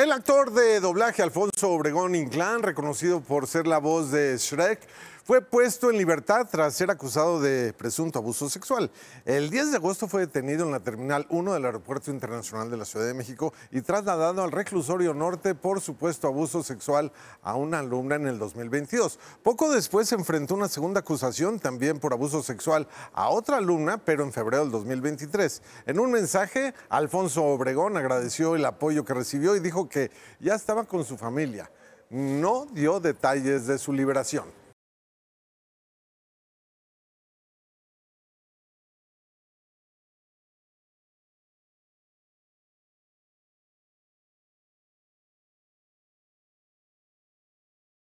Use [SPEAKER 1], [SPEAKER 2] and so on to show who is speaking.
[SPEAKER 1] El actor de doblaje Alfonso Obregón Inclán, reconocido por ser la voz de Shrek, fue puesto en libertad tras ser acusado de presunto abuso sexual. El 10 de agosto fue detenido en la Terminal 1 del Aeropuerto Internacional de la Ciudad de México y trasladado al reclusorio norte por supuesto abuso sexual a una alumna en el 2022. Poco después se enfrentó una segunda acusación también por abuso sexual a otra alumna, pero en febrero del 2023. En un mensaje, Alfonso Obregón agradeció el apoyo que recibió y dijo que ya estaba con su familia. No dio detalles de su liberación.